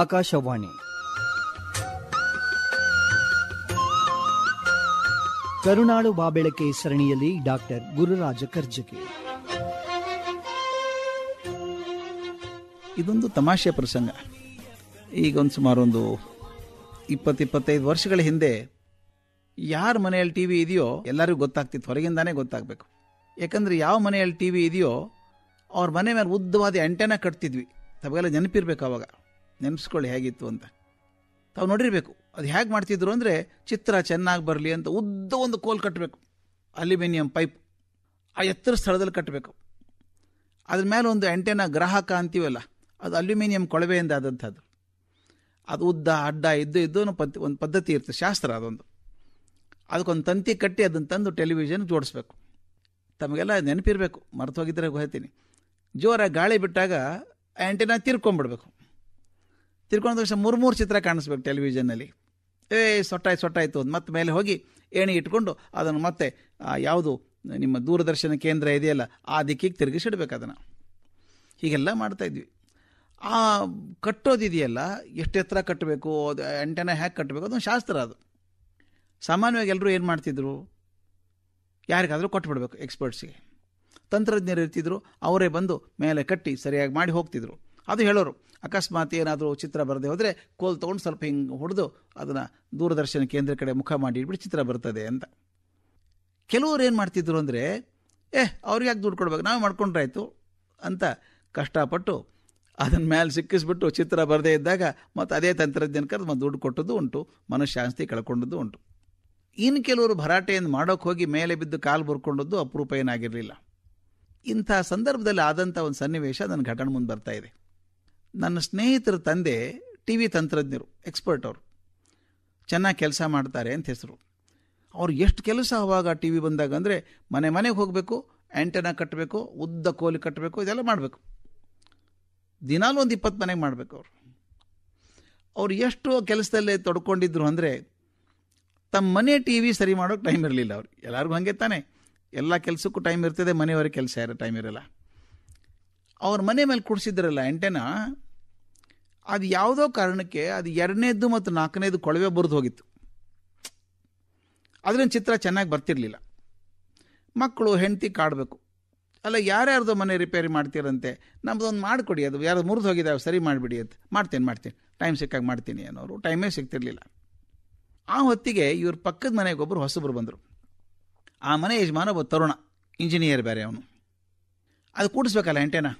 ಆಕಾಶವಾಣಿ ಕರುಣಾಳು ಬಾಬೆಳಕೆ ಸರಣಿಯಲ್ಲಿ ಡಾಕ್ಟರ್ ಗುರುರಾಜ ಕರ್ಜಕಿ ಇದೊಂದು ತಮಾಷೆ ಪ್ರಸಂಗ ಈಗ ಒಂದು ಸುಮಾರೊಂದು ಇಪ್ಪತ್ತಿಪ್ಪತ್ತೈದು ವರ್ಷಗಳ ಹಿಂದೆ ಯಾರ ಮನೆಯಲ್ಲಿ ಟಿ ವಿ ಇದೆಯೋ ಎಲ್ಲರಿಗೂ ಗೊತ್ತಾಗ್ತಿತ್ತು ಹೊರಗಿಂದಾನೇ ಗೊತ್ತಾಗಬೇಕು ಯಾಕಂದ್ರೆ ಯಾವ ಮನೆಯಲ್ಲಿ ಟಿ ವಿ ಇದೆಯೋ ಅವ್ರ ಮನೆ ಮೇಲೆ ಉದ್ದವಾದ ಅಂಟೆನ ಕಟ್ತಿದ್ವಿ ತಮಗೆಲ್ಲ ನೆನಪಿರ್ಬೇಕು ಅವಾಗ ನೆನೆಸ್ಕೊಳ್ಳಿ ಹೇಗಿತ್ತು ಅಂತ ತಾವು ನೋಡಿರಬೇಕು ಅದು ಹೇಗೆ ಮಾಡ್ತಿದ್ರು ಅಂದರೆ ಚಿತ್ರ ಚೆನ್ನಾಗಿ ಬರಲಿ ಅಂತ ಉದ್ದ ಒಂದು ಕೋಲ್ ಕಟ್ಟಬೇಕು ಅಲ್ಯೂಮಿನಿಯಂ ಪೈಪ್ ಆ ಎತ್ತರ ಸ್ಥಳದಲ್ಲಿ ಕಟ್ಟಬೇಕು ಅದ್ರ ಮೇಲೆ ಒಂದು ಎಂಟೆನ ಗ್ರಾಹಕ ಅಂತೀವಲ್ಲ ಅದು ಅಲ್ಯೂಮಿನಿಯಂ ಕೊಳವೆಯಿಂದ ಆದಂಥದ್ದು ಅದು ಉದ್ದ ಅಡ್ಡ ಇದ್ದು ಇದ್ದು ಪದ್ ಒಂದು ಪದ್ಧತಿ ಇರ್ತದೆ ಶಾಸ್ತ್ರ ಅದೊಂದು ಅದಕ್ಕೊಂದು ತಂತಿ ಕಟ್ಟಿ ಅದನ್ನು ತಂದು ಟೆಲಿವಿಷನ್ ಜೋಡಿಸ್ಬೇಕು ತಮಗೆಲ್ಲ ನೆನಪಿರಬೇಕು ಹೋಗಿದ್ರೆ ಹೇಳ್ತೀನಿ ಜೋರಾಗಿ ಗಾಳಿ ಬಿಟ್ಟಾಗ ಆ್ಯಂಟಿನ ತಿರ್ಕೊಂಡ್ಬಿಡ್ಬೇಕು ತಿರ್ಕೊಂಡ ತಕ್ಷಣ ಮೂರು ಮೂರು ಚಿತ್ರ ಕಾಣಿಸ್ಬೇಕು ಟೆಲಿವಿಷನ್ನಲ್ಲಿ ಏ ಸೊಟ್ಟಾಯ್ತು ಸೊಟ್ಟಾಯ್ತು ಅದು ಮತ್ತೆ ಮೇಲೆ ಹೋಗಿ ಏಣಿ ಇಟ್ಕೊಂಡು ಅದನ್ನು ಮತ್ತೆ ಯಾವುದು ನಿಮ್ಮ ದೂರದರ್ಶನ ಕೇಂದ್ರ ಇದೆಯಲ್ಲ ಆ ದಿಕ್ಕಿಗೆ ತಿರುಗಿಸಿಡ್ಬೇಕು ಅದನ್ನು ಹೀಗೆಲ್ಲ ಮಾಡ್ತಾಯಿದ್ವಿ ಆ ಕಟ್ಟೋದಿದೆಯಲ್ಲ ಎಷ್ಟು ಎತ್ತರ ಕಟ್ಟಬೇಕು ಅದು ಎಂಟೆನ ಹ್ಯಾಕ್ ಕಟ್ಟಬೇಕು ಅದೊಂದು ಶಾಸ್ತ್ರ ಅದು ಸಾಮಾನ್ಯವಾಗಿ ಎಲ್ಲರೂ ಏನು ಮಾಡ್ತಿದ್ರು ಯಾರಿಗಾದರೂ ಕೊಟ್ಬಿಡ್ಬೇಕು ಎಕ್ಸ್ಪರ್ಟ್ಸಿಗೆ ತಂತ್ರಜ್ಞರು ಇರ್ತಿದ್ರು ಅವರೇ ಬಂದು ಮೇಲೆ ಕಟ್ಟಿ ಸರಿಯಾಗಿ ಮಾಡಿ ಹೋಗ್ತಿದ್ರು ಅದು ಹೇಳೋರು ಅಕಸ್ಮಾತ್ ಏನಾದರೂ ಚಿತ್ರ ಬರದೆ ಹೋದರೆ ಕೋಲ್ ತೊಗೊಂಡು ಸ್ವಲ್ಪ ಹಿಂಗೆ ಹೊಡೆದು ಅದನ್ನು ದೂರದರ್ಶನ ಕೇಂದ್ರ ಕಡೆ ಮುಖ ಮಾಡಿ ಇಟ್ಬಿಟ್ಟು ಚಿತ್ರ ಬರ್ತದೆ ಅಂತ ಕೆಲವರು ಏನು ಮಾಡ್ತಿದ್ರು ಅಂದರೆ ಏ ಅವ್ರಿಗೆ ಯಾಕೆ ದುಡ್ಡು ಕೊಡ್ಬೇಕು ನಾವು ಮಾಡ್ಕೊಂಡ್ರಾಯ್ತು ಅಂತ ಕಷ್ಟಪಟ್ಟು ಅದನ್ನ ಮೇಲೆ ಸಿಕ್ಕಿಸ್ಬಿಟ್ಟು ಚಿತ್ರ ಬರದೇ ಇದ್ದಾಗ ಮತ್ತು ಅದೇ ತಂತ್ರಜ್ಞಾನ ಕರೆದು ಮತ್ತು ದುಡ್ಡು ಕೊಟ್ಟದ್ದು ಉಂಟು ಮನಃಶಾಂತಿ ಕಳ್ಕೊಂಡದ್ದು ಉಂಟು ಇನ್ನು ಕೆಲವರು ಭರಾಟೆಯನ್ನು ಮಾಡೋಕೆ ಹೋಗಿ ಮೇಲೆ ಬಿದ್ದು ಕಾಲು ಬರ್ಕೊಂಡದ್ದು ಅಪರೂಪ ಏನಾಗಿರಲಿಲ್ಲ ಇಂಥ ಸಂದರ್ಭದಲ್ಲಿ ಆದಂಥ ಒಂದು ಸನ್ನಿವೇಶ ನನ್ನ ಘಟನೆ ಮುಂದೆ ಬರ್ತಾ ಇದೆ ನನ್ನ ಸ್ನೇಹಿತರ ತಂದೆ ಟಿ ವಿ ತಂತ್ರಜ್ಞರು ಎಕ್ಸ್ಪರ್ಟ್ ಅವರು ಚೆನ್ನಾಗಿ ಕೆಲಸ ಮಾಡ್ತಾರೆ ಅಂತ ಹೆಸರು ಅವ್ರು ಎಷ್ಟು ಕೆಲಸ ಆವಾಗ ಟಿ ವಿ ಬಂದಾಗ ಅಂದರೆ ಮನೆ ಮನೆಗೆ ಹೋಗಬೇಕು ಆ್ಯಂಟನ ಕಟ್ಟಬೇಕು ಉದ್ದ ಕೋಲಿ ಕಟ್ಟಬೇಕು ಇದೆಲ್ಲ ಮಾಡಬೇಕು ದಿನಾಲೂ ಒಂದು ಇಪ್ಪತ್ತು ಮನೆಗೆ ಮಾಡಬೇಕು ಅವರು ಅವ್ರು ಎಷ್ಟು ಕೆಲಸದಲ್ಲೇ ತೊಡ್ಕೊಂಡಿದ್ರು ಅಂದರೆ ತಮ್ಮ ಮನೆ ಟಿ ವಿ ಸರಿ ಮಾಡೋಕ್ಕೆ ಟೈಮ್ ಇರಲಿಲ್ಲ ಅವ್ರು ಎಲ್ಲರಿಗೂ ಹಾಗೆ ತಾನೆ ಎಲ್ಲ ಕೆಲಸಕ್ಕೂ ಟೈಮ್ ಇರ್ತದೆ ಮನೆಯವರೆಗೆ ಕೆಲಸ ಇರೋ ಟೈಮ್ ಇರೋಲ್ಲ ಅವ್ರ ಮನೆ ಮೇಲೆ ಕುಡಿಸಿದ್ರಲ್ಲ ಎಂಟೆನ ಅದು ಯಾವುದೋ ಕಾರಣಕ್ಕೆ ಅದು ಎರಡನೇದು ಮತ್ತು ನಾಲ್ಕನೇದು ಕೊಳವೆ ಬರೆದು ಹೋಗಿತ್ತು ಅದರಿಂದ ಚಿತ್ರ ಚೆನ್ನಾಗಿ ಬರ್ತಿರಲಿಲ್ಲ ಮಕ್ಕಳು ಹೆಂಡತಿ ಕಾಡಬೇಕು ಅಲ್ಲ ಯಾರ್ಯಾರ್ದೋ ಮನೆ ರಿಪೇರಿ ಮಾಡ್ತೀರಂತೆ ನಮ್ಮದೊಂದು ಮಾಡಿಕೊಡಿ ಅದು ಯಾರು ಮುರಿದು ಹೋಗಿದ್ದಾವೆ ಸರಿ ಮಾಡಿಬಿಡಿ ಅಂತ ಮಾಡ್ತೇನೆ ಮಾಡ್ತೇನೆ ಟೈಮ್ ಸಿಕ್ಕಾಗ ಮಾಡ್ತೀನಿ ಅನ್ನೋರು ಟೈಮೇ ಸಿಗ್ತಿರ್ಲಿಲ್ಲ ಆ ಹೊತ್ತಿಗೆ ಇವ್ರ ಪಕ್ಕದ ಮನೆಗೆ ಒಬ್ಬರು ಹೊಸಬ್ರು ಬಂದರು ಆ ಮನೆ ಯಜಮಾನ ಒಬ್ಬ ತರುಣ ಇಂಜಿನಿಯರ್ ಬೇರೆ ಅವನು ಅದು ಕೂಡಿಸ್ಬೇಕಲ್ಲ ಎಂಟೇನಾ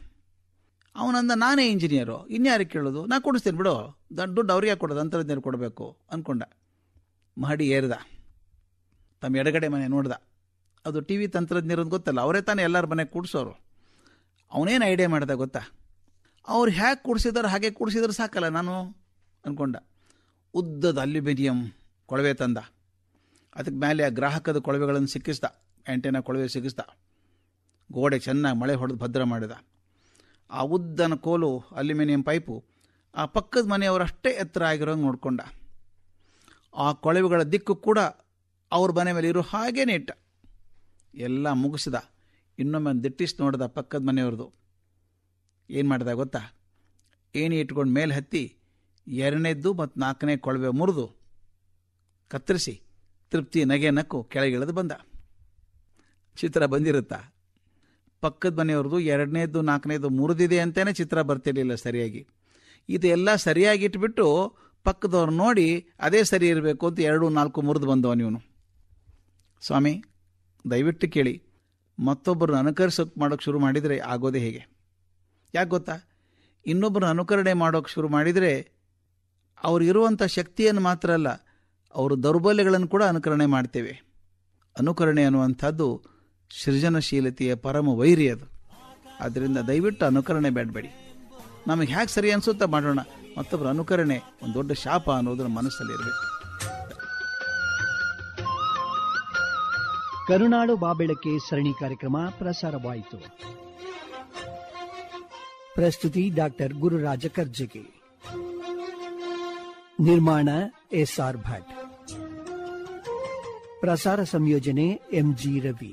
ಅವನಂದ ನಾನೇ ಇಂಜಿನಿಯರು ಇನ್ಯಾರಿಗೆ ಕೇಳೋದು ನಾ ಕೊಡಿಸ್ತೇನೆ ಬಿಡು ದುಡ್ಡು ಅವ್ರಿಗೆ ಕೊಡೋದು ಅಂತರ್ಜ್ಞರು ಕೊಡಬೇಕು ಅಂದ್ಕೊಂಡ ಮಹಡಿ ಏರಿದ ತಮ್ಮ ಎಡಗಡೆ ಮನೆ ನೋಡ್ದ ಅದು ಟಿ ವಿ ತಂತ್ರಜ್ಞರು ಗೊತ್ತಲ್ಲ ಅವರೇ ತಾನೇ ಎಲ್ಲರ ಮನೆ ಕೂಡಿಸೋರು ಅವನೇನು ಐಡಿಯಾ ಮಾಡಿದೆ ಗೊತ್ತಾ ಅವ್ರು ಹೇಗೆ ಕೂಡಿಸಿದಾರೆ ಹಾಗೆ ಕೂಡಿಸಿದ್ರೆ ಸಾಕಲ್ಲ ನಾನು ಅಂದ್ಕೊಂಡ ಉದ್ದದ ಅಲ್ಯುಮಿನಿಯಂ ಕೊಳವೆ ತಂದ ಅದಕ್ಕೆ ಮೇಲೆ ಆ ಗ್ರಾಹಕದ ಕೊಳವೆಗಳನ್ನು ಸಿಕ್ಕಿಸ್ದ ಆ್ಯಂಟೆನ ಕೊಳವೆ ಸಿಕ್ಕಿಸ್ದ ಗೋಡೆ ಚೆನ್ನಾಗಿ ಮಳೆ ಹೊಡೆದು ಭದ್ರ ಮಾಡಿದ ಆ ಉದ್ದನ ಕೋಲು ಅಲ್ಯೂಮಿನಿಯಂ ಪೈಪು ಆ ಪಕ್ಕದ ಮನೆಯವರಷ್ಟೇ ಎತ್ತರ ಆಗಿರೋಂಗೆ ನೋಡಿಕೊಂಡ ಆ ಕೊಳವೆಗಳ ದಿಕ್ಕು ಕೂಡ ಅವ್ರ ಮನೆ ಮೇಲೆ ಇರೋ ಹಾಗೇ ಇಟ್ಟ ಎಲ್ಲ ಮುಗಿಸಿದ ಇನ್ನೊಮ್ಮೆ ದಿಟ್ಟಿಸ್ ನೋಡಿದ ಪಕ್ಕದ ಮನೆಯವ್ರದ್ದು ಏನು ಮಾಡಿದ ಗೊತ್ತಾ ಏಣಿ ಇಟ್ಕೊಂಡು ಮೇಲೆ ಹತ್ತಿ ಎರಡನೇದ್ದು ಮತ್ತು ನಾಲ್ಕನೇ ಕೊಳವೆ ಮುರಿದು ಕತ್ತರಿಸಿ ತೃಪ್ತಿ ನಗೆ ನಕ್ಕು ಕೆಳಗಿಳಿದು ಬಂದ ಚಿತ್ರ ಬಂದಿರುತ್ತಾ ಪಕ್ಕದ ಮನೆಯವ್ರದ್ದು ಎರಡನೇದು ನಾಲ್ಕನೇದು ಮುರಿದಿದೆ ಅಂತಲೇ ಚಿತ್ರ ಬರ್ತಿರಲಿಲ್ಲ ಸರಿಯಾಗಿ ಇದೆಲ್ಲ ಸರಿಯಾಗಿ ಇಟ್ಬಿಟ್ಟು ಪಕ್ಕದವ್ರು ನೋಡಿ ಅದೇ ಸರಿ ಇರಬೇಕು ಅಂತ ಎರಡು ನಾಲ್ಕು ಮುರಿದು ಬಂದವ ನೀವು ಸ್ವಾಮಿ ದಯವಿಟ್ಟು ಕೇಳಿ ಮತ್ತೊಬ್ಬರನ್ನ ಅನುಕರಿಸೋಕೆ ಮಾಡೋಕ್ಕೆ ಶುರು ಮಾಡಿದರೆ ಆಗೋದೇ ಹೇಗೆ ಯಾಕೆ ಗೊತ್ತಾ ಇನ್ನೊಬ್ಬರನ್ನ ಅನುಕರಣೆ ಮಾಡೋಕ್ಕೆ ಶುರು ಮಾಡಿದರೆ ಅವರು ಶಕ್ತಿಯನ್ನು ಮಾತ್ರ ಅಲ್ಲ ಅವರು ದೌರ್ಬಲ್ಯಗಳನ್ನು ಕೂಡ ಅನುಕರಣೆ ಮಾಡ್ತೇವೆ ಅನುಕರಣೆ ಅನ್ನುವಂಥದ್ದು ಸೃಜನಶೀಲತೆಯ ಪರಮ ವೈರಿ ಅದು ಆದ್ದರಿಂದ ದಯವಿಟ್ಟು ಅನುಕರಣೆ ಬೇಡಬೇಡಿ ನಮಗೆ ಹ್ಯಾಕ್ ಸರಿ ಅನಿಸುತ್ತಾ ಮಾಡೋಣ ಮತ್ತೊಬ್ಬರ ಅನುಕರಣೆ ಒಂದು ದೊಡ್ಡ ಶಾಪ ಅನ್ನೋದು ನಮ್ಮ ಮನಸ್ಸಲ್ಲಿರಬೇಕು ಕರುನಾಡು ಬಾಬೆಳಕೆ ಸರಣಿ ಕಾರ್ಯಕ್ರಮ ಪ್ರಸಾರವಾಯಿತು ಪ್ರಸ್ತುತಿ ಡಾಕ್ಟರ್ ಗುರುರಾಜ ಕರ್ಜಗಿ ನಿರ್ಮಾಣ ಎಸ್ಆರ್ ಭಟ್ ಪ್ರಸಾರ ಸಂಯೋಜನೆ ಎಂಜಿ ರವಿ